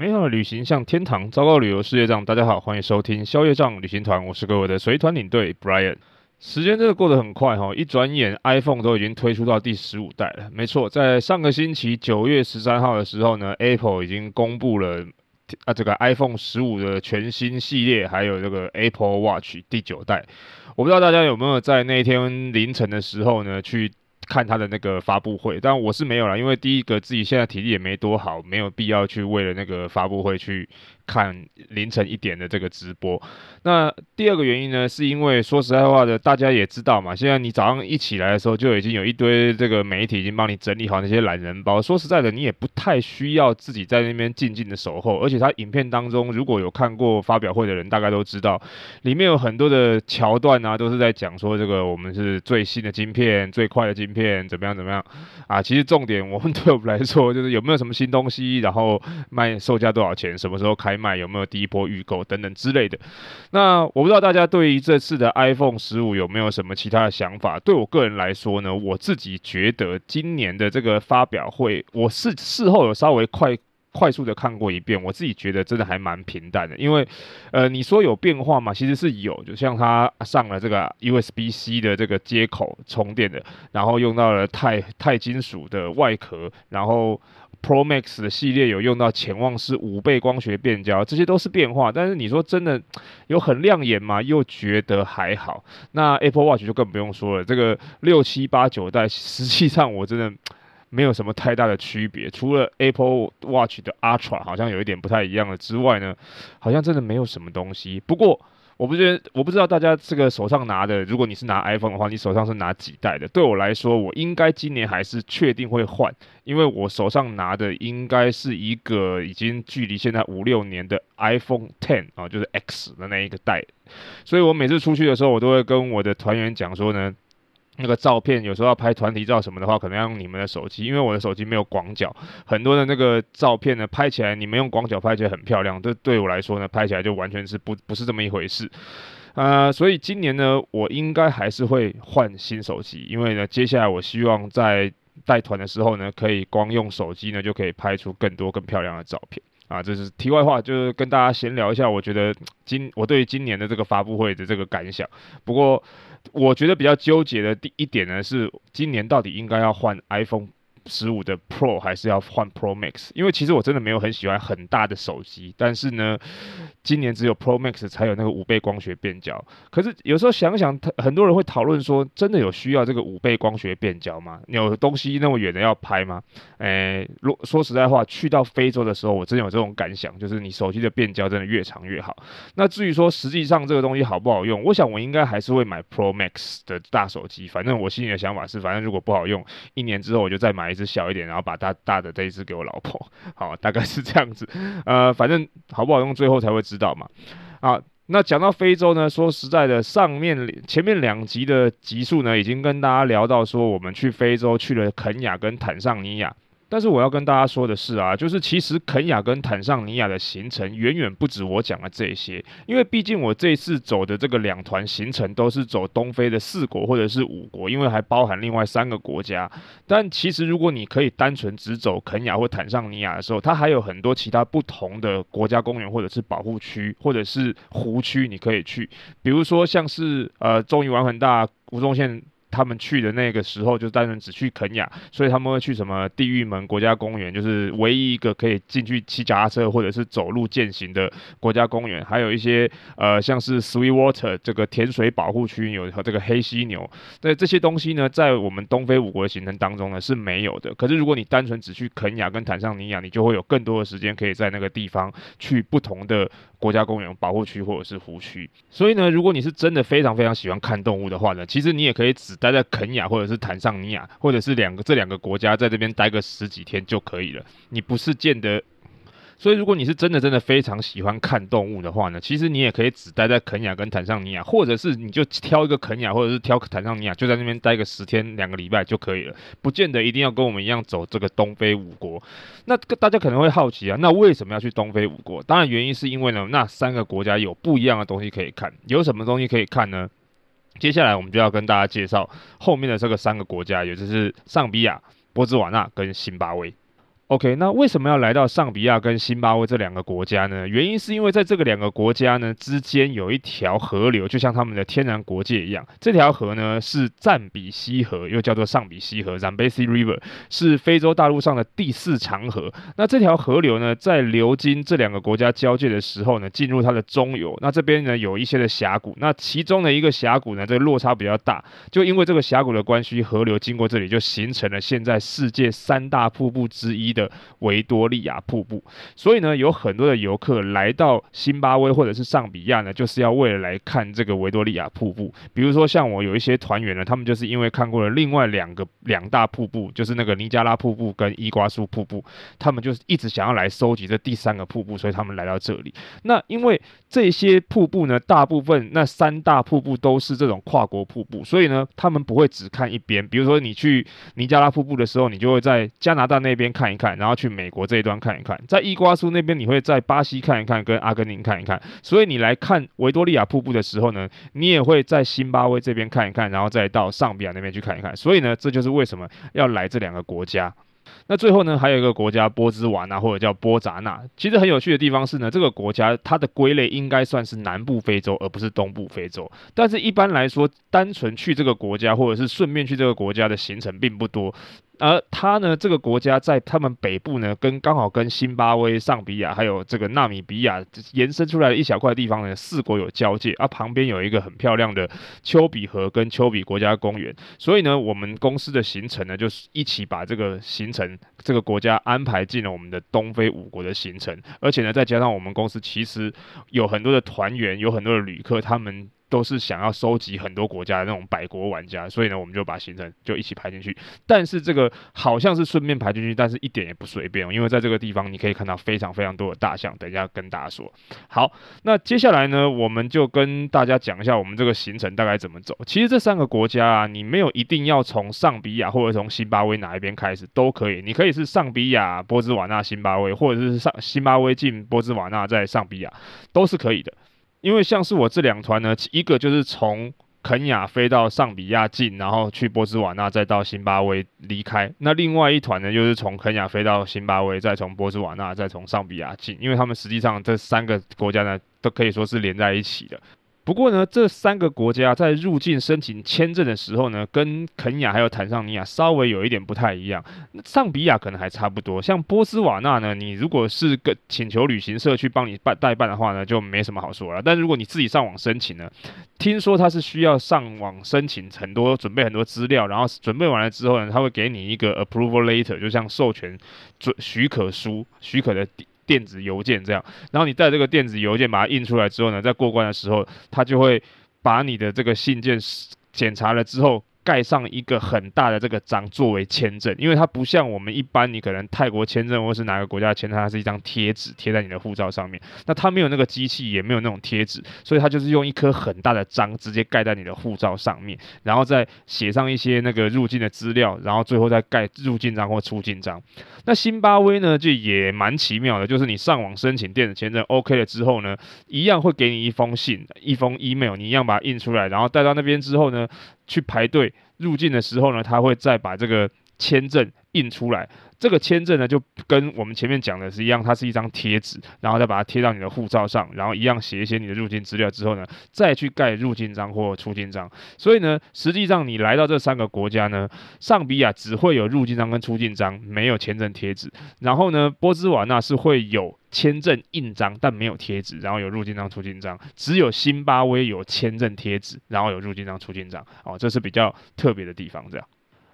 美好的旅行像天堂，糟糕旅游世界上，大家好，欢迎收听宵夜障旅行团，我是各位的随团领队 Brian。时间真的过得很快哈，一转眼 iPhone 都已经推出到第十五代了。没错，在上个星期九月十三号的时候呢，Apple 已经公布了啊这个 iPhone 十五的全新系列，还有这个 Apple Watch 第九代。我不知道大家有没有在那天凌晨的时候呢去。看他的那个发布会，但我是没有了，因为第一个自己现在体力也没多好，没有必要去为了那个发布会去。看凌晨一点的这个直播，那第二个原因呢，是因为说实在话的，大家也知道嘛，现在你早上一起来的时候，就已经有一堆这个媒体已经帮你整理好那些懒人包。说实在的，你也不太需要自己在那边静静的守候。而且他影片当中，如果有看过发表会的人，大概都知道，里面有很多的桥段啊，都是在讲说这个我们是最新的晶片，最快的晶片，怎么样怎么样啊。其实重点，我们对我们来说，就是有没有什么新东西，然后卖售价多少钱，什么时候开。有没有第一波预购等等之类的？那我不知道大家对于这次的 iPhone 十五有没有什么其他的想法？对我个人来说呢，我自己觉得今年的这个发表会，我是事后有稍微快。快速的看过一遍，我自己觉得真的还蛮平淡的，因为，呃，你说有变化嘛，其实是有，就像它上了这个 USB C 的这个接口充电的，然后用到了钛钛金属的外壳，然后 Pro Max 的系列有用到潜望式五倍光学变焦，这些都是变化，但是你说真的有很亮眼吗？又觉得还好。那 Apple Watch 就更不用说了，这个六七八九代，实际上我真的。没有什么太大的区别，除了 Apple Watch 的 Ultra 好像有一点不太一样的之外呢，好像真的没有什么东西。不过我不觉得，我不知道大家这个手上拿的，如果你是拿 iPhone 的话，你手上是拿几代的？对我来说，我应该今年还是确定会换，因为我手上拿的应该是一个已经距离现在五六年的 iPhone 10啊，就是 X 的那一个代。所以我每次出去的时候，我都会跟我的团员讲说呢。那个照片有时候要拍团体照什么的话，可能要用你们的手机，因为我的手机没有广角，很多的那个照片呢拍起来，你们用广角拍起来很漂亮，这对我来说呢拍起来就完全是不不是这么一回事，啊，所以今年呢我应该还是会换新手机，因为呢接下来我希望在带团的时候呢，可以光用手机呢就可以拍出更多更漂亮的照片啊，这是题外话，就是跟大家闲聊一下，我觉得今我对今年的这个发布会的这个感想，不过。我觉得比较纠结的第一点呢，是今年到底应该要换 iPhone。十五的 Pro 还是要换 Pro Max，因为其实我真的没有很喜欢很大的手机，但是呢，今年只有 Pro Max 才有那个五倍光学变焦。可是有时候想想，很多人会讨论说，真的有需要这个五倍光学变焦吗？有东西那么远的要拍吗？诶，如说实在话，去到非洲的时候，我真的有这种感想，就是你手机的变焦真的越长越好。那至于说实际上这个东西好不好用，我想我应该还是会买 Pro Max 的大手机。反正我心里的想法是，反正如果不好用，一年之后我就再买一。小一点，然后把大大的这一只给我老婆，好，大概是这样子，呃，反正好不好用，最后才会知道嘛，啊，那讲到非洲呢，说实在的，上面前面两集的集数呢，已经跟大家聊到说，我们去非洲去了肯亚跟坦桑尼亚。但是我要跟大家说的是啊，就是其实肯雅跟坦桑尼亚的行程远远不止我讲的这些，因为毕竟我这次走的这个两团行程都是走东非的四国或者是五国，因为还包含另外三个国家。但其实如果你可以单纯只走肯雅或坦桑尼亚的时候，它还有很多其他不同的国家公园或者是保护区或者是湖区你可以去，比如说像是呃，终于玩很大吴宗宪他们去的那个时候，就单纯只去肯雅，所以他们会去什么地狱门国家公园，就是唯一一个可以进去骑脚踏车或者是走路践行的国家公园。还有一些呃，像是 Sweetwater 这个甜水保护区有和这个黑犀牛。那这些东西呢，在我们东非五国的行程当中呢是没有的。可是如果你单纯只去肯雅跟坦桑尼亚，你就会有更多的时间可以在那个地方去不同的国家公园保护区或者是湖区。所以呢，如果你是真的非常非常喜欢看动物的话呢，其实你也可以只。待在肯雅或者是坦桑尼亚，或者是两个这两个国家，在这边待个十几天就可以了。你不是见得，所以如果你是真的真的非常喜欢看动物的话呢，其实你也可以只待在肯雅跟坦桑尼亚，或者是你就挑一个肯雅或者是挑坦桑尼亚，就在那边待个十天两个礼拜就可以了，不见得一定要跟我们一样走这个东非五国。那大家可能会好奇啊，那为什么要去东非五国？当然原因是因为呢，那三个国家有不一样的东西可以看，有什么东西可以看呢？接下来，我们就要跟大家介绍后面的这个三个国家，也就是上比亚、博茨瓦纳跟辛巴威。OK，那为什么要来到上比亚跟新巴威这两个国家呢？原因是因为在这个两个国家呢之间有一条河流，就像他们的天然国界一样。这条河呢是赞比西河，又叫做上比西河 （Zambezi River），是非洲大陆上的第四长河。那这条河流呢在流经这两个国家交界的时候呢，进入它的中游。那这边呢有一些的峡谷，那其中的一个峡谷呢，这个落差比较大，就因为这个峡谷的关系，河流经过这里就形成了现在世界三大瀑布之一的。维多利亚瀑布，所以呢，有很多的游客来到新巴威或者是上比亚呢，就是要为了来看这个维多利亚瀑布。比如说，像我有一些团员呢，他们就是因为看过了另外两个两大瀑布，就是那个尼加拉瀑布跟伊瓜苏瀑布，他们就是一直想要来收集这第三个瀑布，所以他们来到这里。那因为这些瀑布呢，大部分那三大瀑布都是这种跨国瀑布，所以呢，他们不会只看一边。比如说，你去尼加拉瀑布的时候，你就会在加拿大那边看一看。然后去美国这一端看一看，在伊瓜苏那边你会在巴西看一看，跟阿根廷看一看。所以你来看维多利亚瀑布的时候呢，你也会在新巴威这边看一看，然后再到上比亚那边去看一看。所以呢，这就是为什么要来这两个国家。那最后呢，还有一个国家波兹瓦纳或者叫波扎纳，其实很有趣的地方是呢，这个国家它的归类应该算是南部非洲而不是东部非洲。但是一般来说，单纯去这个国家或者是顺便去这个国家的行程并不多。而它呢，这个国家在他们北部呢，跟刚好跟新巴威、上比亚还有这个纳米比亚延伸出来的一小块地方呢，四国有交界啊。旁边有一个很漂亮的丘比河跟丘比国家公园，所以呢，我们公司的行程呢，就是一起把这个行程这个国家安排进了我们的东非五国的行程，而且呢，再加上我们公司其实有很多的团员，有很多的旅客，他们。都是想要收集很多国家的那种百国玩家，所以呢，我们就把行程就一起排进去。但是这个好像是顺便排进去，但是一点也不随便哦。因为在这个地方，你可以看到非常非常多的大象。等一下跟大家说。好，那接下来呢，我们就跟大家讲一下我们这个行程大概怎么走。其实这三个国家啊，你没有一定要从上比亚或者从新巴威哪一边开始都可以。你可以是上比亚、波兹瓦纳、新巴威，或者是上新巴威进波兹瓦纳，在上比亚都是可以的。因为像是我这两团呢，一个就是从肯亚飞到上比亚津，然后去波斯瓦纳，再到辛巴维离开；那另外一团呢，又是从肯亚飞到辛巴维，再从波斯瓦纳，再从上比亚津，因为他们实际上这三个国家呢，都可以说是连在一起的。不过呢，这三个国家在入境申请签证的时候呢，跟肯尼亚还有坦桑尼亚稍微有一点不太一样。那桑比亚可能还差不多。像波斯瓦纳呢，你如果是跟请求旅行社去帮你办代办的话呢，就没什么好说了。但如果你自己上网申请呢，听说他是需要上网申请很多准备很多资料，然后准备完了之后呢，他会给你一个 approval letter，就像授权准许可书许可的。电子邮件这样，然后你带这个电子邮件把它印出来之后呢，在过关的时候，他就会把你的这个信件检查了之后。盖上一个很大的这个章作为签证，因为它不像我们一般，你可能泰国签证或是哪个国家签证，它是一张贴纸贴在你的护照上面。那它没有那个机器，也没有那种贴纸，所以它就是用一颗很大的章直接盖在你的护照上面，然后再写上一些那个入境的资料，然后最后再盖入境章或出境章。那新巴威呢就也蛮奇妙的，就是你上网申请电子签证 OK 了之后呢，一样会给你一封信，一封 email，你一样把它印出来，然后带到那边之后呢。去排队入境的时候呢，他会再把这个签证印出来。这个签证呢，就跟我们前面讲的是一样，它是一张贴纸，然后再把它贴到你的护照上，然后一样写一些你的入境资料之后呢，再去盖入境章或出境章。所以呢，实际上你来到这三个国家呢，上比啊只会有入境章跟出境章，没有签证贴纸。然后呢，波斯瓦纳是会有签证印章，但没有贴纸，然后有入境章、出境章。只有津巴威有签证贴纸，然后有入境章、出境章。哦，这是比较特别的地方，这样。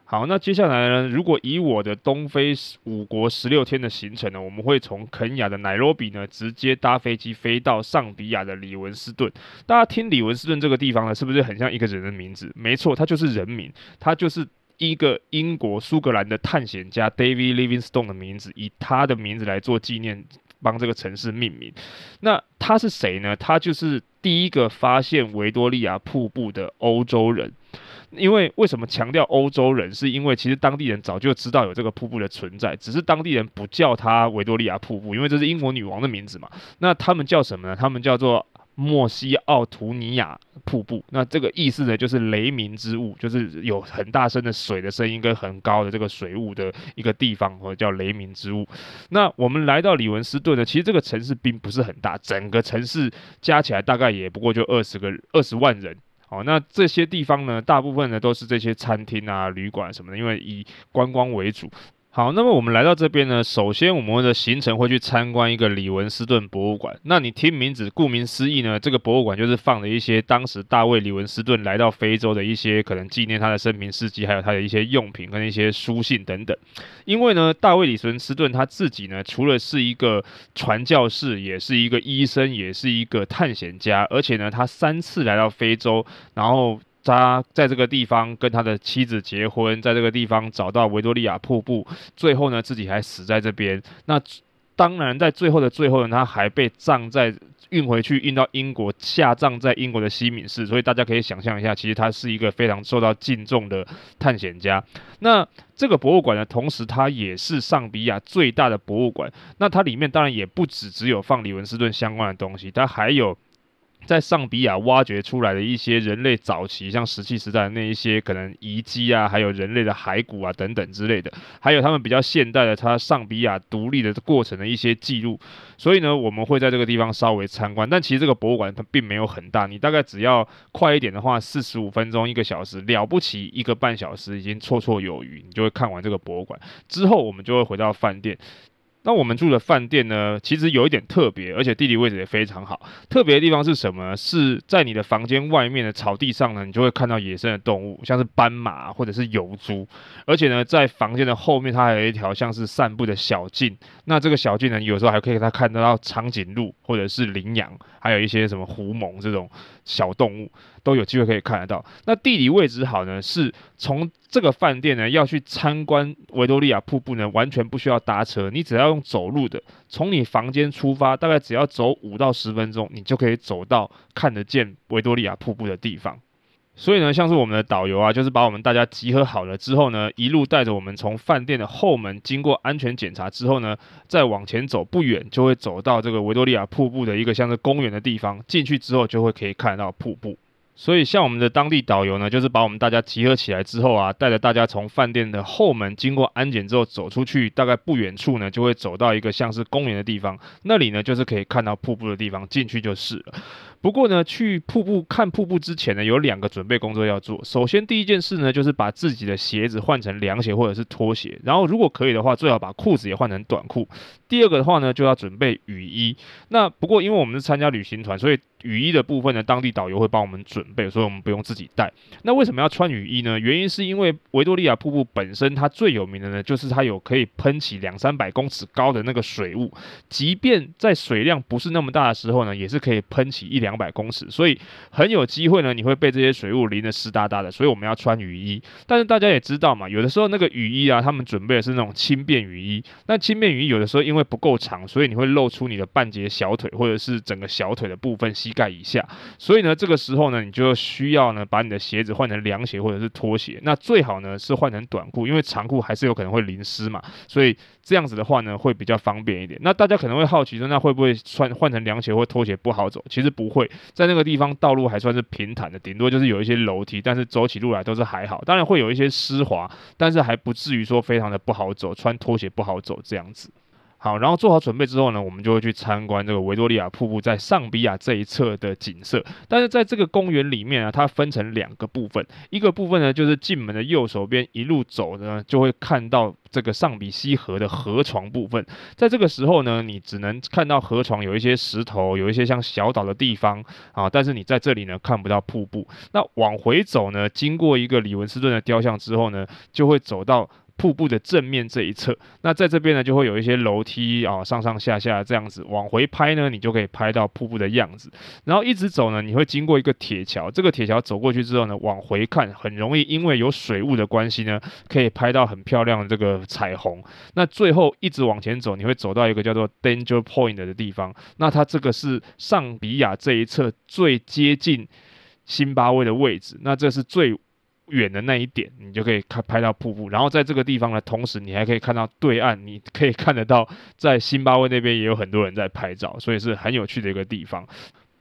好，那接下来呢？如果以我的东非五国十六天的行程呢，我们会从肯亚的内罗比呢，直接搭飞机飞到上比亚的李文斯顿。大家听李文斯顿这个地方呢，是不是很像一个人的名字？没错，它就是人名，它就是一个英国苏格兰的探险家 David Livingstone 的名字，以他的名字来做纪念，帮这个城市命名。那他是谁呢？他就是第一个发现维多利亚瀑布的欧洲人。因为为什么强调欧洲人？是因为其实当地人早就知道有这个瀑布的存在，只是当地人不叫它维多利亚瀑布，因为这是英国女王的名字嘛。那他们叫什么呢？他们叫做莫西奥图尼亚瀑布。那这个意思呢，就是雷鸣之物，就是有很大声的水的声音跟很高的这个水雾的一个地方，或者叫雷鸣之物。那我们来到李文斯顿呢，其实这个城市并不是很大，整个城市加起来大概也不过就二十个二十万人。好，那这些地方呢？大部分呢都是这些餐厅啊、旅馆什么的，因为以观光为主。好，那么我们来到这边呢。首先，我们的行程会去参观一个李文斯顿博物馆。那你听名字，顾名思义呢，这个博物馆就是放了一些当时大卫李文斯顿来到非洲的一些可能纪念他的生平事迹，还有他的一些用品跟一些书信等等。因为呢，大卫李文斯顿他自己呢，除了是一个传教士，也是一个医生，也是一个探险家，而且呢，他三次来到非洲，然后。他在这个地方跟他的妻子结婚，在这个地方找到维多利亚瀑布，最后呢自己还死在这边。那当然，在最后的最后呢，他还被葬在，运回去运到英国，下葬在英国的西敏市。所以大家可以想象一下，其实他是一个非常受到敬重的探险家。那这个博物馆呢，同时它也是上比亚最大的博物馆。那它里面当然也不止只有放李文斯顿相关的东西，它还有。在上比亚挖掘出来的一些人类早期，像石器时代的那一些可能遗迹啊，还有人类的骸骨啊等等之类的，还有他们比较现代的，它上比亚独立的过程的一些记录。所以呢，我们会在这个地方稍微参观。但其实这个博物馆它并没有很大，你大概只要快一点的话，四十五分钟一个小时，了不起一个半小时已经绰绰有余，你就会看完这个博物馆之后，我们就会回到饭店。那我们住的饭店呢，其实有一点特别，而且地理位置也非常好。特别的地方是什么？是在你的房间外面的草地上呢，你就会看到野生的动物，像是斑马或者是疣猪。而且呢，在房间的后面，它还有一条像是散步的小径。那这个小径呢，有时候还可以它看得到长颈鹿或者是羚羊，还有一些什么狐獴这种小动物。都有机会可以看得到。那地理位置好呢？是从这个饭店呢要去参观维多利亚瀑布呢，完全不需要搭车，你只要用走路的，从你房间出发，大概只要走五到十分钟，你就可以走到看得见维多利亚瀑布的地方。所以呢，像是我们的导游啊，就是把我们大家集合好了之后呢，一路带着我们从饭店的后门经过安全检查之后呢，再往前走不远就会走到这个维多利亚瀑布的一个像是公园的地方，进去之后就会可以看到瀑布。所以，像我们的当地导游呢，就是把我们大家集合起来之后啊，带着大家从饭店的后门经过安检之后走出去，大概不远处呢，就会走到一个像是公园的地方，那里呢就是可以看到瀑布的地方，进去就是了。不过呢，去瀑布看瀑布之前呢，有两个准备工作要做。首先，第一件事呢，就是把自己的鞋子换成凉鞋或者是拖鞋，然后如果可以的话，最好把裤子也换成短裤。第二个的话呢，就要准备雨衣。那不过，因为我们是参加旅行团，所以。雨衣的部分呢，当地导游会帮我们准备，所以我们不用自己带。那为什么要穿雨衣呢？原因是因为维多利亚瀑布本身它最有名的呢，就是它有可以喷起两三百公尺高的那个水雾，即便在水量不是那么大的时候呢，也是可以喷起一两百公尺，所以很有机会呢，你会被这些水雾淋得湿哒哒的。所以我们要穿雨衣。但是大家也知道嘛，有的时候那个雨衣啊，他们准备的是那种轻便雨衣。那轻便雨衣有的时候因为不够长，所以你会露出你的半截小腿或者是整个小腿的部分，膝。盖以下，所以呢，这个时候呢，你就需要呢，把你的鞋子换成凉鞋或者是拖鞋。那最好呢是换成短裤，因为长裤还是有可能会淋湿嘛。所以这样子的话呢，会比较方便一点。那大家可能会好奇说，那会不会穿换成凉鞋或拖鞋不好走？其实不会，在那个地方道路还算是平坦的，顶多就是有一些楼梯，但是走起路来都是还好。当然会有一些湿滑，但是还不至于说非常的不好走。穿拖鞋不好走这样子。好，然后做好准备之后呢，我们就会去参观这个维多利亚瀑布在上比亚这一侧的景色。但是在这个公园里面啊，它分成两个部分，一个部分呢就是进门的右手边一路走呢，就会看到这个上比西河的河床部分。在这个时候呢，你只能看到河床有一些石头，有一些像小岛的地方啊，但是你在这里呢看不到瀑布。那往回走呢，经过一个李文斯顿的雕像之后呢，就会走到。瀑布的正面这一侧，那在这边呢就会有一些楼梯啊，上上下下这样子。往回拍呢，你就可以拍到瀑布的样子。然后一直走呢，你会经过一个铁桥，这个铁桥走过去之后呢，往回看很容易，因为有水雾的关系呢，可以拍到很漂亮的这个彩虹。那最后一直往前走，你会走到一个叫做 Danger Point 的地方。那它这个是上比亚这一侧最接近津巴威的位置。那这是最。远的那一点，你就可以看拍到瀑布。然后在这个地方的同时你还可以看到对岸，你可以看得到在新巴威那边也有很多人在拍照，所以是很有趣的一个地方。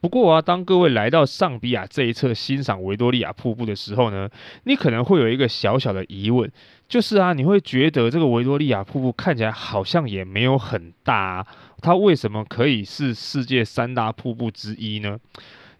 不过啊，当各位来到上比亚这一侧欣赏维多利亚瀑布的时候呢，你可能会有一个小小的疑问，就是啊，你会觉得这个维多利亚瀑布看起来好像也没有很大，它为什么可以是世界三大瀑布之一呢？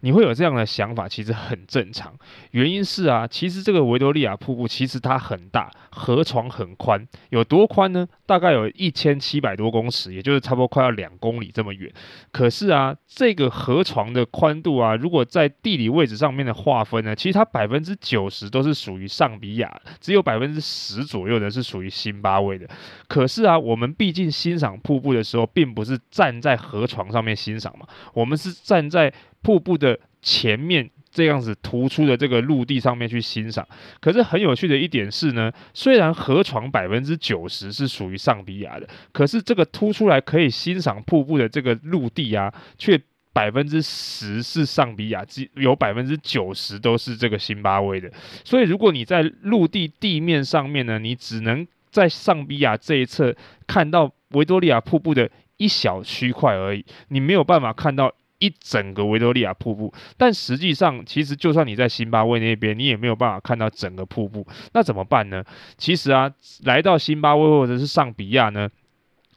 你会有这样的想法，其实很正常。原因是啊，其实这个维多利亚瀑布其实它很大，河床很宽，有多宽呢？大概有一千七百多公尺，也就是差不多快要两公里这么远。可是啊，这个河床的宽度啊，如果在地理位置上面的划分呢，其实它百分之九十都是属于上比亚，只有百分之十左右的是属于辛巴威的。可是啊，我们毕竟欣赏瀑布的时候，并不是站在河床上面欣赏嘛，我们是站在。瀑布的前面这样子突出的这个陆地上面去欣赏。可是很有趣的一点是呢，虽然河床百分之九十是属于上比亚的，可是这个突出来可以欣赏瀑布的这个陆地啊，却百分之十是上比亚，只有百分之九十都是这个辛巴威的。所以如果你在陆地地面上面呢，你只能在上比亚这一侧看到维多利亚瀑布的一小区块而已，你没有办法看到。一整个维多利亚瀑布，但实际上，其实就算你在辛巴威那边，你也没有办法看到整个瀑布。那怎么办呢？其实啊，来到辛巴威或者是尚比亚呢，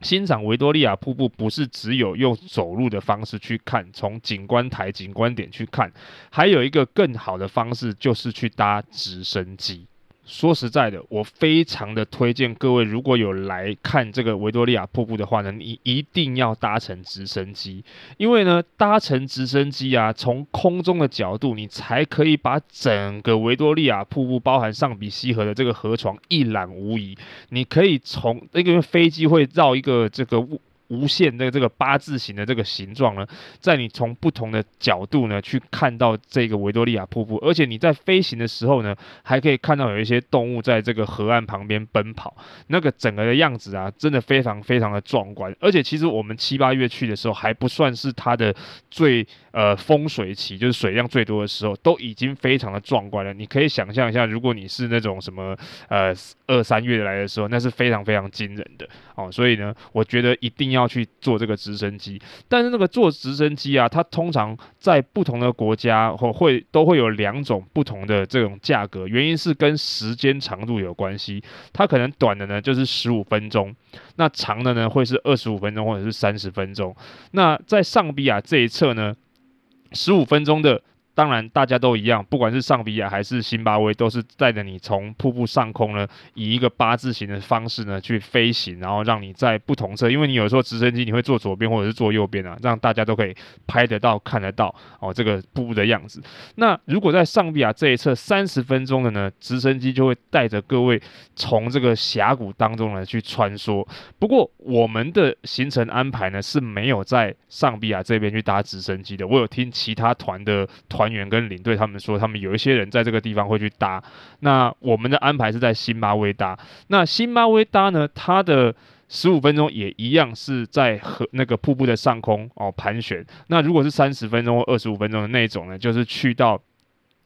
欣赏维多利亚瀑布不是只有用走路的方式去看，从景观台、景观点去看，还有一个更好的方式就是去搭直升机。说实在的，我非常的推荐各位，如果有来看这个维多利亚瀑布的话呢，你一定要搭乘直升机，因为呢，搭乘直升机啊，从空中的角度，你才可以把整个维多利亚瀑布，包含上比西河的这个河床一览无遗。你可以从那个飞机会绕一个这个。无限的这个八字形的这个形状呢，在你从不同的角度呢去看到这个维多利亚瀑布，而且你在飞行的时候呢，还可以看到有一些动物在这个河岸旁边奔跑，那个整个的样子啊，真的非常非常的壮观。而且其实我们七八月去的时候还不算是它的最呃风水期，就是水量最多的时候，都已经非常的壮观了。你可以想象一下，如果你是那种什么呃二三月来的时候，那是非常非常惊人的哦。所以呢，我觉得一定要。要去做这个直升机，但是那个坐直升机啊，它通常在不同的国家或会都会有两种不同的这种价格，原因是跟时间长度有关系。它可能短的呢就是十五分钟，那长的呢会是二十五分钟或者是三十分钟。那在上比亚这一侧呢，十五分钟的。当然，大家都一样，不管是上比亚还是辛巴威，都是带着你从瀑布上空呢，以一个八字形的方式呢去飞行，然后让你在不同侧，因为你有时候直升机你会坐左边或者是坐右边啊，让大家都可以拍得到、看得到哦这个瀑布的样子。那如果在上比亚这一侧三十分钟的呢，直升机就会带着各位从这个峡谷当中呢去穿梭。不过我们的行程安排呢是没有在上比亚这边去搭直升机的，我有听其他团的团。员跟领队他们说，他们有一些人在这个地方会去搭，那我们的安排是在辛巴威搭。那辛巴威搭呢，它的十五分钟也一样是在和那个瀑布的上空哦盘旋。那如果是三十分钟或二十五分钟的那种呢，就是去到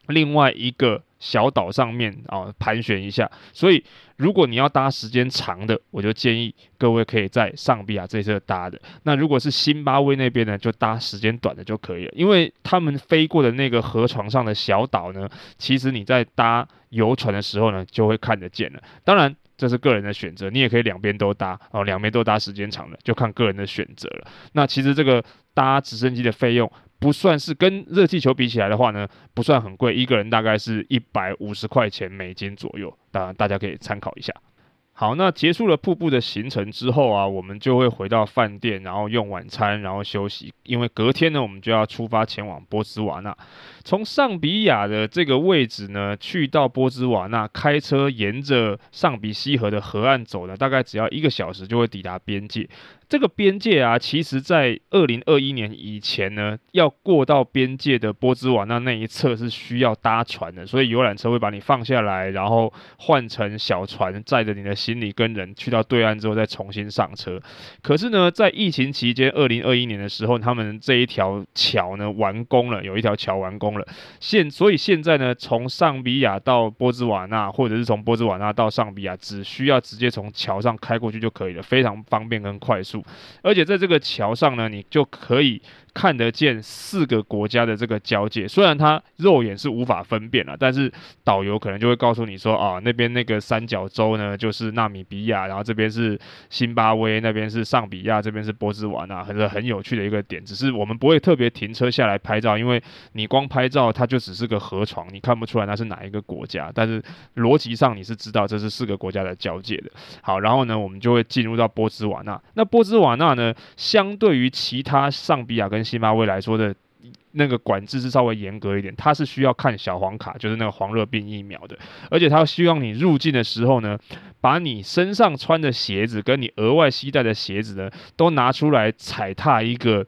另外一个。小岛上面啊盘旋一下，所以如果你要搭时间长的，我就建议各位可以在上比亚这侧搭的。那如果是新巴威那边呢，就搭时间短的就可以了，因为他们飞过的那个河床上的小岛呢，其实你在搭游船的时候呢就会看得见了。当然这是个人的选择，你也可以两边都搭哦，两边都搭时间长的，就看个人的选择了。那其实这个搭直升机的费用。不算是跟热气球比起来的话呢，不算很贵，一个人大概是一百五十块钱美金左右，当然大家可以参考一下。好，那结束了瀑布的行程之后啊，我们就会回到饭店，然后用晚餐，然后休息，因为隔天呢，我们就要出发前往波兹瓦纳。从上比亚的这个位置呢，去到波兹瓦纳，开车沿着上比西河的河岸走呢，大概只要一个小时就会抵达边界。这个边界啊，其实在二零二一年以前呢，要过到边界的波兹瓦纳那一侧是需要搭船的，所以游览车会把你放下来，然后换成小船载着你的行李跟人去到对岸之后再重新上车。可是呢，在疫情期间二零二一年的时候，他们这一条桥呢完工了，有一条桥完工了，现所以现在呢，从上比亚到波兹瓦纳，或者是从波兹瓦纳到上比亚，只需要直接从桥上开过去就可以了，非常方便跟快速。而且在这个桥上呢，你就可以。看得见四个国家的这个交界，虽然它肉眼是无法分辨了，但是导游可能就会告诉你说啊，那边那个三角洲呢，就是纳米比亚，然后这边是辛巴威，那边是上比亚，这边是波兹瓦纳，很很有趣的一个点。只是我们不会特别停车下来拍照，因为你光拍照它就只是个河床，你看不出来那是哪一个国家。但是逻辑上你是知道这是四个国家的交界的。好，然后呢，我们就会进入到波兹瓦纳。那波兹瓦纳呢，相对于其他上比亚跟西马未来说的那个管制是稍微严格一点，他是需要看小黄卡，就是那个黄热病疫苗的，而且他希望你入境的时候呢，把你身上穿的鞋子跟你额外携带的鞋子呢，都拿出来踩踏一个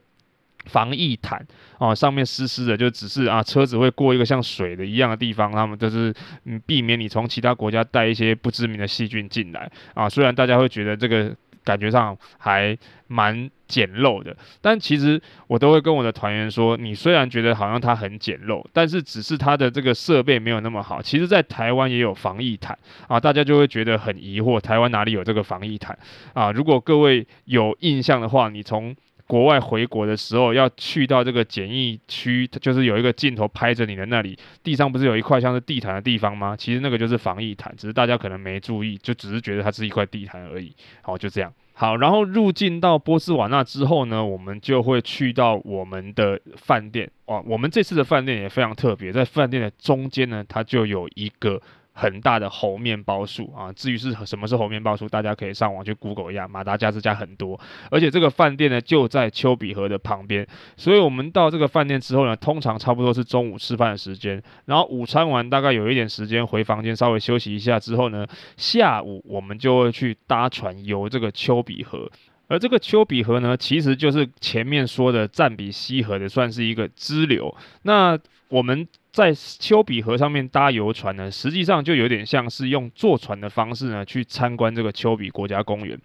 防疫毯啊，上面湿湿的，就只是啊车子会过一个像水的一样的地方，他们就是嗯避免你从其他国家带一些不知名的细菌进来啊，虽然大家会觉得这个。感觉上还蛮简陋的，但其实我都会跟我的团员说，你虽然觉得好像它很简陋，但是只是它的这个设备没有那么好。其实，在台湾也有防疫毯啊，大家就会觉得很疑惑，台湾哪里有这个防疫毯啊？如果各位有印象的话，你从。国外回国的时候要去到这个检疫区，就是有一个镜头拍着你的那里，地上不是有一块像是地毯的地方吗？其实那个就是防疫毯，只是大家可能没注意，就只是觉得它是一块地毯而已。好，就这样。好，然后入境到波斯瓦纳之后呢，我们就会去到我们的饭店。哇，我们这次的饭店也非常特别，在饭店的中间呢，它就有一个。很大的猴面包树啊！至于是什么是猴面包树，大家可以上网去 Google 一下。马达加斯加很多，而且这个饭店呢就在丘比河的旁边，所以我们到这个饭店之后呢，通常差不多是中午吃饭的时间，然后午餐完大概有一点时间回房间稍微休息一下之后呢，下午我们就会去搭船游这个丘比河。而这个丘比河呢，其实就是前面说的赞比西河的，算是一个支流。那我们。在丘比河上面搭游船呢，实际上就有点像是用坐船的方式呢去参观这个丘比国家公园。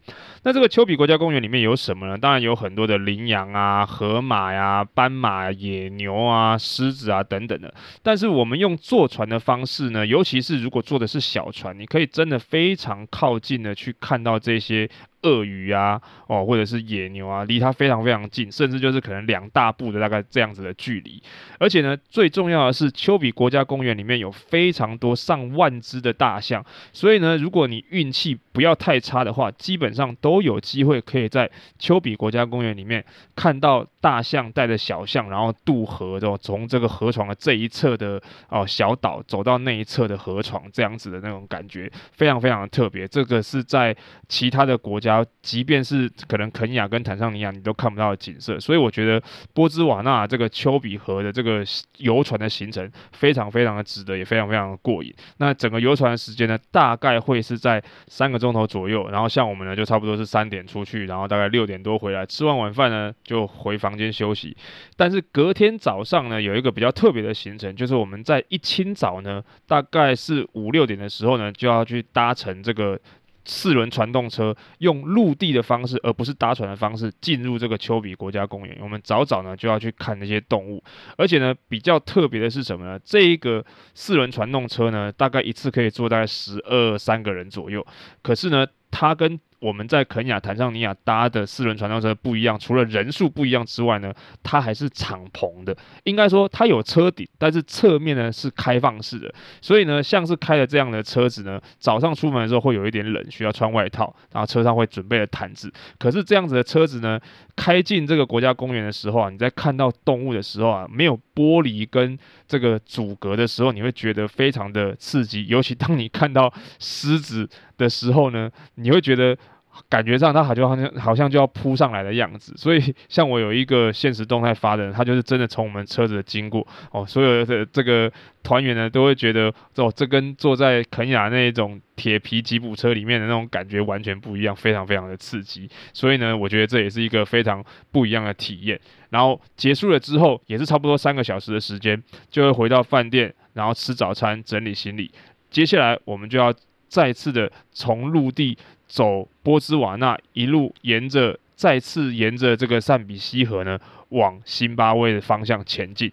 那这个丘比国家公园里面有什么呢？当然有很多的羚羊啊、河马呀、斑马、野牛啊、狮子啊等等的。但是我们用坐船的方式呢，尤其是如果坐的是小船，你可以真的非常靠近的去看到这些。鳄鱼啊，哦，或者是野牛啊，离它非常非常近，甚至就是可能两大步的大概这样子的距离。而且呢，最重要的是，丘比国家公园里面有非常多上万只的大象，所以呢，如果你运气，不要太差的话，基本上都有机会可以在丘比国家公园里面看到大象带着小象，然后渡河的，从这个河床的这一侧的哦小岛走到那一侧的河床，这样子的那种感觉非常非常的特别。这个是在其他的国家，即便是可能肯尼亚跟坦桑尼亚你都看不到的景色。所以我觉得波兹瓦纳这个丘比河的这个游船的行程非常非常的值得，也非常非常的过瘾。那整个游船的时间呢，大概会是在三个。钟头左右，然后像我们呢，就差不多是三点出去，然后大概六点多回来，吃完晚饭呢就回房间休息。但是隔天早上呢，有一个比较特别的行程，就是我们在一清早呢，大概是五六点的时候呢，就要去搭乘这个。四轮传动车用陆地的方式，而不是搭船的方式进入这个丘比国家公园。我们早早呢就要去看那些动物，而且呢比较特别的是什么呢？这一个四轮传动车呢，大概一次可以坐大概十二三个人左右，可是呢它跟我们在肯亚、坦桑尼亚搭的四轮传动车不一样，除了人数不一样之外呢，它还是敞篷的。应该说它有车顶，但是侧面呢是开放式的。所以呢，像是开了这样的车子呢，早上出门的时候会有一点冷，需要穿外套。然后车上会准备了毯子。可是这样子的车子呢，开进这个国家公园的时候啊，你在看到动物的时候啊，没有。剥离跟这个阻隔的时候，你会觉得非常的刺激，尤其当你看到狮子的时候呢，你会觉得。感觉上，它好像好像好像就要扑上来的样子，所以像我有一个现实动态发的，它就是真的从我们车子经过哦，所有的这个团员呢都会觉得哦，这跟坐在肯雅那一种铁皮吉普车里面的那种感觉完全不一样，非常非常的刺激。所以呢，我觉得这也是一个非常不一样的体验。然后结束了之后，也是差不多三个小时的时间，就会回到饭店，然后吃早餐，整理行李。接下来我们就要再次的从陆地。走波兹瓦纳一路沿着再次沿着这个善比西河呢，往辛巴威的方向前进，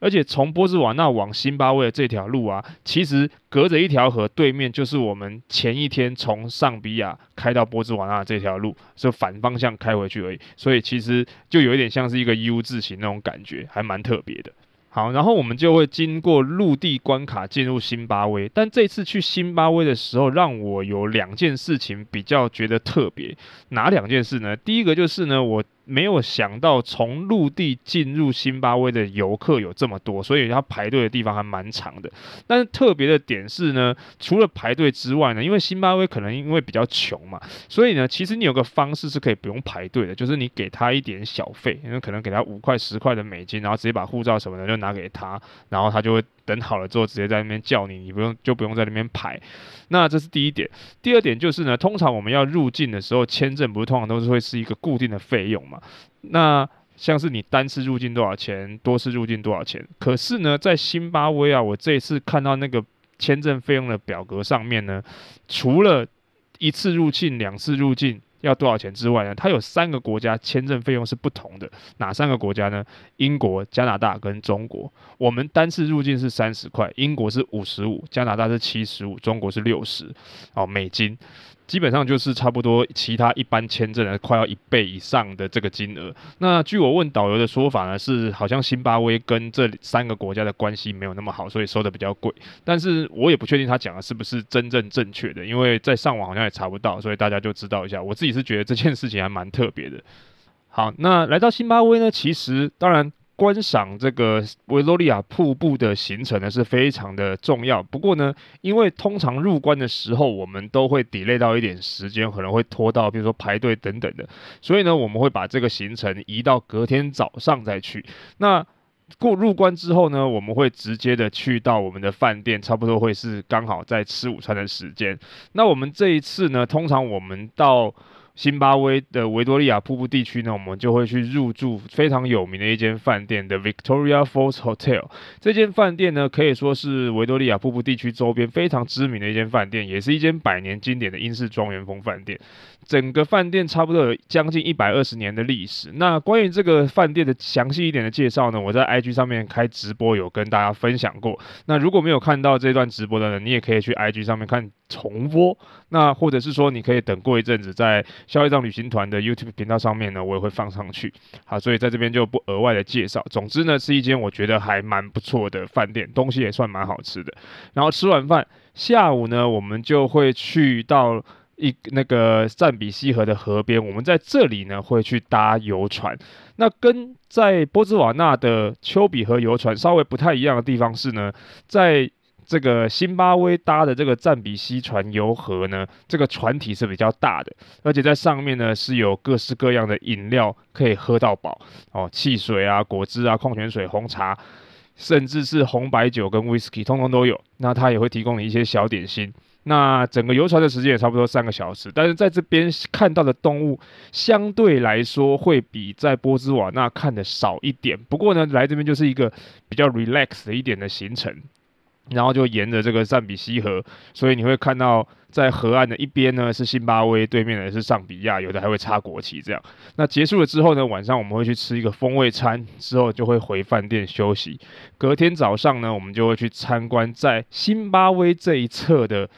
而且从波兹瓦纳往辛巴威的这条路啊，其实隔着一条河，对面就是我们前一天从上比亚开到波兹瓦纳这条路，是反方向开回去而已，所以其实就有一点像是一个 U 字形那种感觉，还蛮特别的。好，然后我们就会经过陆地关卡，进入新巴威。但这次去新巴威的时候，让我有两件事情比较觉得特别。哪两件事呢？第一个就是呢，我。没有想到从陆地进入新巴威的游客有这么多，所以他排队的地方还蛮长的。但是特别的点是呢，除了排队之外呢，因为新巴威可能因为比较穷嘛，所以呢，其实你有个方式是可以不用排队的，就是你给他一点小费，因为可能给他五块十块的美金，然后直接把护照什么的就拿给他，然后他就会。等好了之后，直接在那边叫你，你不用就不用在那边排。那这是第一点，第二点就是呢，通常我们要入境的时候，签证不是通常都是会是一个固定的费用嘛？那像是你单次入境多少钱，多次入境多少钱？可是呢，在津巴威啊，我这一次看到那个签证费用的表格上面呢，除了一次入境、两次入境。要多少钱之外呢？它有三个国家签证费用是不同的，哪三个国家呢？英国、加拿大跟中国。我们单次入境是三十块，英国是五十五，加拿大是七十五，中国是六十，哦，美金。基本上就是差不多其他一般签证的快要一倍以上的这个金额。那据我问导游的说法呢，是好像新巴威跟这三个国家的关系没有那么好，所以收的比较贵。但是我也不确定他讲的是不是真正正确的，因为在上网好像也查不到，所以大家就知道一下。我自己是觉得这件事情还蛮特别的。好，那来到新巴威呢，其实当然。观赏这个维多利亚瀑布的行程呢是非常的重要。不过呢，因为通常入关的时候我们都会 delay 到一点时间，可能会拖到，比如说排队等等的。所以呢，我们会把这个行程移到隔天早上再去。那过入关之后呢，我们会直接的去到我们的饭店，差不多会是刚好在吃午餐的时间。那我们这一次呢，通常我们到津巴威的维多利亚瀑布地区呢，我们就会去入住非常有名的一间饭店的 Victoria Falls Hotel。这间饭店呢，可以说是维多利亚瀑布地区周边非常知名的一间饭店，也是一间百年经典的英式庄园风饭店。整个饭店差不多有将近一百二十年的历史。那关于这个饭店的详细一点的介绍呢，我在 IG 上面开直播有跟大家分享过。那如果没有看到这段直播的人，你也可以去 IG 上面看重播。那或者是说，你可以等过一阵子，在消费账旅行团的 YouTube 频道上面呢，我也会放上去。好，所以在这边就不额外的介绍。总之呢，是一间我觉得还蛮不错的饭店，东西也算蛮好吃的。然后吃完饭，下午呢，我们就会去到。一那个赞比西河的河边，我们在这里呢会去搭游船。那跟在波茨瓦纳的丘比河游船稍微不太一样的地方是呢，在这个新巴威搭的这个赞比西船游河呢，这个船体是比较大的，而且在上面呢是有各式各样的饮料可以喝到饱哦，汽水啊、果汁啊、矿泉水、红茶，甚至是红白酒跟威士忌，通通都有。那它也会提供你一些小点心。那整个游船的时间也差不多三个小时，但是在这边看到的动物相对来说会比在波兹瓦纳看的少一点。不过呢，来这边就是一个比较 relax 的一点的行程，然后就沿着这个赞比西河，所以你会看到在河岸的一边呢是辛巴威，对面的是上比亚，有的还会插国旗这样。那结束了之后呢，晚上我们会去吃一个风味餐，之后就会回饭店休息。隔天早上呢，我们就会去参观在辛巴威这一侧的。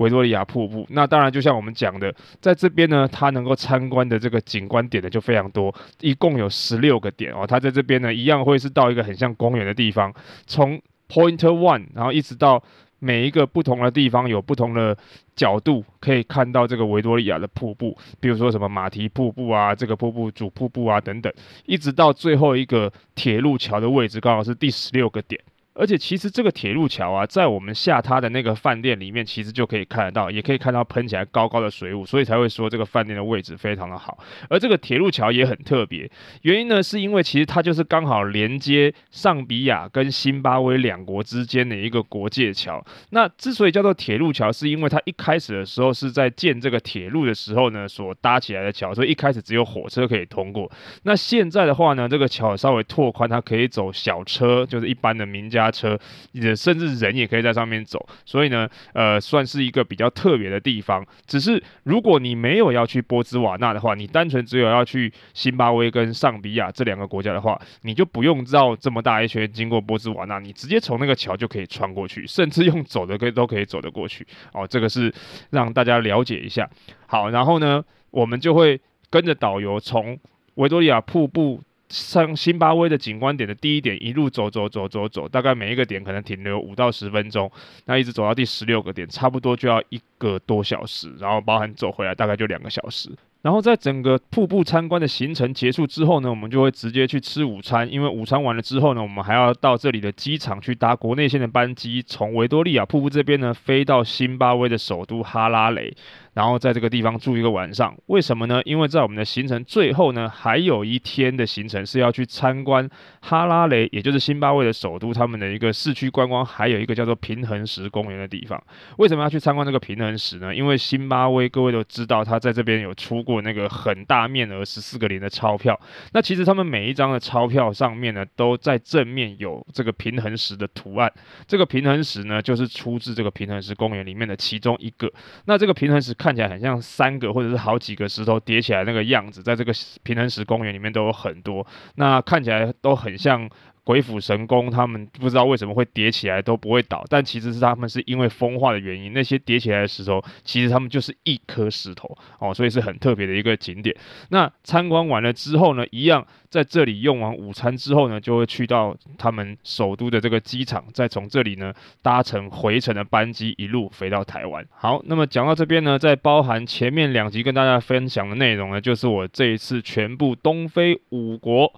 维多利亚瀑布，那当然就像我们讲的，在这边呢，它能够参观的这个景观点的就非常多，一共有十六个点哦。它在这边呢，一样会是到一个很像公园的地方，从 Point One，然后一直到每一个不同的地方有不同的角度可以看到这个维多利亚的瀑布，比如说什么马蹄瀑布啊，这个瀑布主瀑布啊等等，一直到最后一个铁路桥的位置，刚好是第十六个点。而且其实这个铁路桥啊，在我们下榻的那个饭店里面，其实就可以看得到，也可以看到喷起来高高的水雾，所以才会说这个饭店的位置非常的好。而这个铁路桥也很特别，原因呢是因为其实它就是刚好连接上比亚跟新巴威两国之间的一个国界桥。那之所以叫做铁路桥，是因为它一开始的时候是在建这个铁路的时候呢所搭起来的桥，所以一开始只有火车可以通过。那现在的话呢，这个桥稍微拓宽，它可以走小车，就是一般的民家。加车，也甚至人也可以在上面走，所以呢，呃，算是一个比较特别的地方。只是如果你没有要去波兹瓦纳的话，你单纯只有要去新巴威跟上比亚这两个国家的话，你就不用绕这么大一圈经过波兹瓦纳，你直接从那个桥就可以穿过去，甚至用走的可都可以走得过去哦。这个是让大家了解一下。好，然后呢，我们就会跟着导游从维多利亚瀑布。上辛巴威的景观点的第一点，一路走走走走走，大概每一个点可能停留五到十分钟，那一直走到第十六个点，差不多就要一个多小时，然后包含走回来大概就两个小时。然后在整个瀑布参观的行程结束之后呢，我们就会直接去吃午餐，因为午餐完了之后呢，我们还要到这里的机场去搭国内线的班机，从维多利亚瀑布这边呢飞到新巴威的首都哈拉雷。然后在这个地方住一个晚上，为什么呢？因为在我们的行程最后呢，还有一天的行程是要去参观哈拉雷，也就是新巴威的首都，他们的一个市区观光，还有一个叫做平衡石公园的地方。为什么要去参观这个平衡石呢？因为新巴威各位都知道，他在这边有出过那个很大面额十四个零的钞票。那其实他们每一张的钞票上面呢，都在正面有这个平衡石的图案。这个平衡石呢，就是出自这个平衡石公园里面的其中一个。那这个平衡石。看起来很像三个或者是好几个石头叠起来那个样子，在这个平衡石公园里面都有很多，那看起来都很像。鬼斧神工，他们不知道为什么会叠起来都不会倒，但其实是他们是因为风化的原因，那些叠起来的石头，其实他们就是一颗石头哦，所以是很特别的一个景点。那参观完了之后呢，一样在这里用完午餐之后呢，就会去到他们首都的这个机场，再从这里呢搭乘回程的班机，一路飞到台湾。好，那么讲到这边呢，在包含前面两集跟大家分享的内容呢，就是我这一次全部东非五国，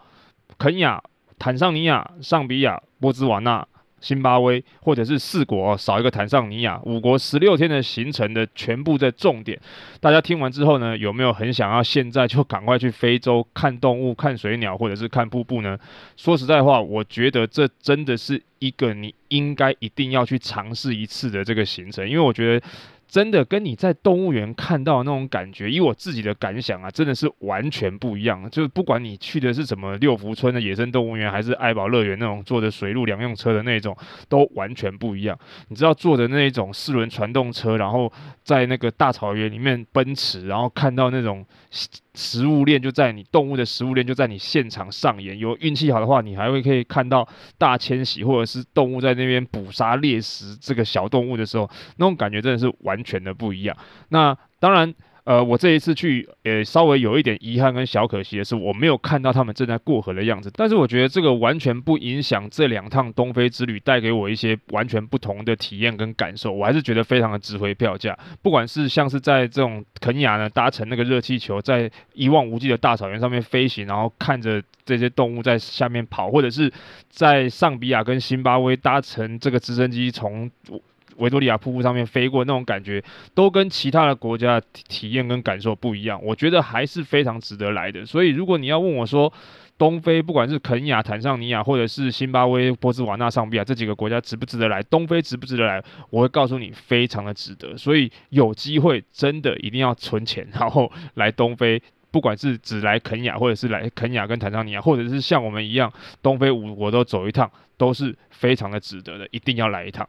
肯亚。坦桑尼亚、上比亚、波兹瓦纳、辛巴威，或者是四国少一个坦桑尼亚，五国十六天的行程的全部的重点，大家听完之后呢，有没有很想要现在就赶快去非洲看动物、看水鸟或者是看瀑布呢？说实在话，我觉得这真的是一个你应该一定要去尝试一次的这个行程，因为我觉得。真的跟你在动物园看到那种感觉，以我自己的感想啊，真的是完全不一样。就是不管你去的是什么六福村的野生动物园，还是爱宝乐园那种坐着水陆两用车的那种，都完全不一样。你知道坐着那种四轮传动车，然后在那个大草原里面奔驰，然后看到那种。食物链就在你动物的食物链就在你现场上演。有运气好的话，你还会可以看到大迁徙，或者是动物在那边捕杀猎食这个小动物的时候，那种感觉真的是完全的不一样。那当然。呃，我这一次去，呃，稍微有一点遗憾跟小可惜的是，我没有看到他们正在过河的样子。但是我觉得这个完全不影响这两趟东非之旅带给我一些完全不同的体验跟感受。我还是觉得非常的值回票价。不管是像是在这种肯亚呢搭乘那个热气球，在一望无际的大草原上面飞行，然后看着这些动物在下面跑，或者是在上比亚跟新巴威搭乘这个直升机从。维多利亚瀑布上面飞过那种感觉，都跟其他的国家体验跟感受不一样。我觉得还是非常值得来的。所以，如果你要问我说，东非不管是肯亚、坦桑尼亚，或者是新巴威、波斯瓦纳、上比啊这几个国家值不值得来？东非值不值得来？我会告诉你，非常的值得。所以有机会真的一定要存钱，然后来东非。不管是只来肯雅，或者是来肯雅跟坦桑尼亚，或者是像我们一样，东非五国都走一趟，都是非常的值得的，一定要来一趟。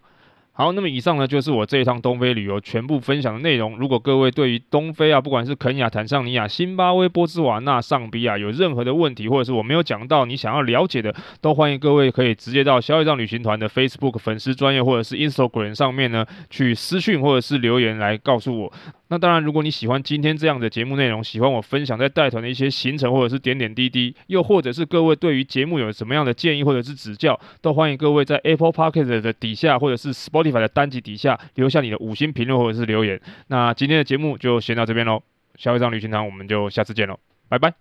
好，那么以上呢，就是我这一趟东非旅游全部分享的内容。如果各位对于东非啊，不管是肯亚、坦桑尼亚、新巴威、波斯瓦纳、上比亚有任何的问题，或者是我没有讲到你想要了解的，都欢迎各位可以直接到消费藏旅行团的 Facebook 粉丝专业，或者是 Instagram 上面呢，去私讯或者是留言来告诉我。那当然，如果你喜欢今天这样的节目内容，喜欢我分享在带团的一些行程，或者是点点滴滴，又或者是各位对于节目有什么样的建议或者是指教，都欢迎各位在 Apple p o c k e t 的底下，或者是 Spotify 的单集底下留下你的五星评论或者是留言。那今天的节目就先到这边喽，下一场旅行团我们就下次见喽，拜拜。